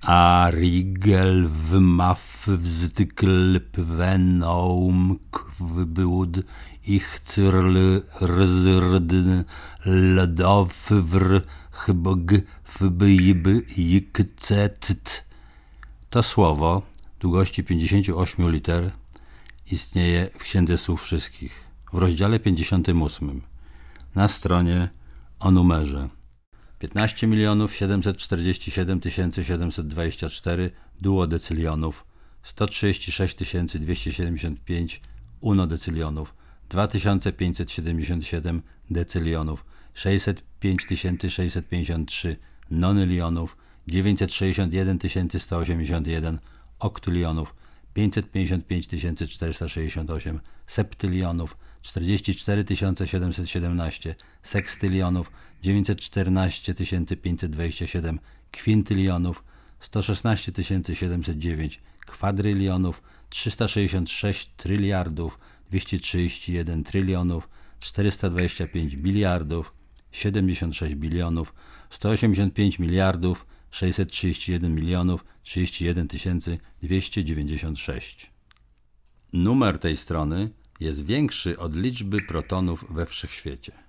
a rigel w maf wzdykl pwenoum kwybud ich cyrl rzrdn ldow wr chbog fbyjb jikcet. To słowo długości 58 liter istnieje w Księdze Słów Wszystkich w rozdziale 58 na stronie o numerze 15 747 724 duodecylionów, 136 275 unodecylionów, 2577 decylionów, 605 653 nonylionów, 961 181 oktylionów, 555 468 septylionów, 44 717 sekstylionów, 914 527 kwintylionów, 116 709 kwadrylionów, 366 tryliardów, 231 trylionów, 425 biliardów, 76 bilionów, 185 miliardów, 631 milionów 31 296. Numer tej strony jest większy od liczby protonów we wszechświecie.